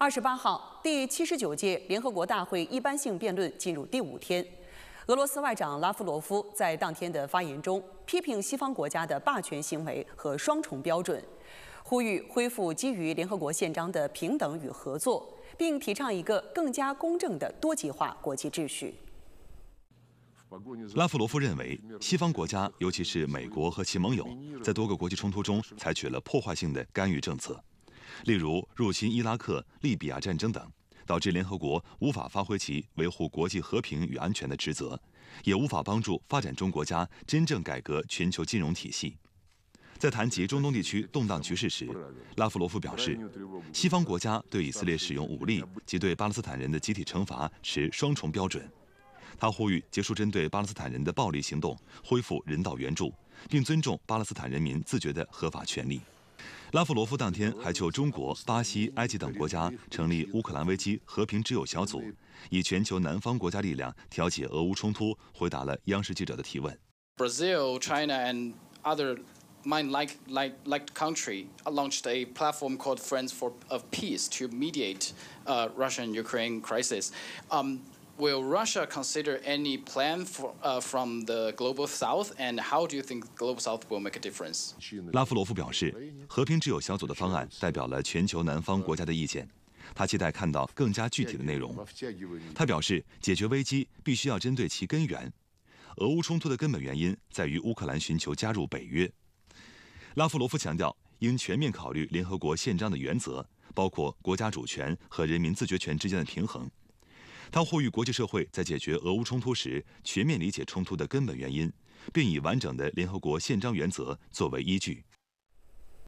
二十八号，第七十九届联合国大会一般性辩论进入第五天。俄罗斯外长拉夫罗夫在当天的发言中，批评西方国家的霸权行为和双重标准，呼吁恢复基于联合国宪章的平等与合作，并提倡一个更加公正的多极化国际秩序。拉夫罗夫认为，西方国家，尤其是美国和其盟友，在多个国际冲突中采取了破坏性的干预政策。例如入侵伊拉克、利比亚战争等，导致联合国无法发挥其维护国际和平与安全的职责，也无法帮助发展中国家真正改革全球金融体系。在谈及中东地区动荡局势时，拉夫罗夫表示，西方国家对以色列使用武力及对巴勒斯坦人的集体惩罚持双重标准。他呼吁结束针对巴勒斯坦人的暴力行动，恢复人道援助，并尊重巴勒斯坦人民自觉的合法权利。拉夫罗夫当天还就中国、巴西、埃及等国家成立乌克兰危机和平之友小组，以全球南方国家力量调解俄乌冲突，回答了央视记者的提问。Will Russia consider any plan from the Global South? And how do you think Global South will make a difference? 拉夫罗夫表示，和平之友小组的方案代表了全球南方国家的意见。他期待看到更加具体的内容。他表示，解决危机必须要针对其根源。俄乌冲突的根本原因在于乌克兰寻求加入北约。拉夫罗夫强调，应全面考虑联合国宪章的原则，包括国家主权和人民自觉权之间的平衡。他呼吁国际社会在解决俄乌冲突时全面理解冲突的根本原因，并以完整的联合国宪章原则作为依据。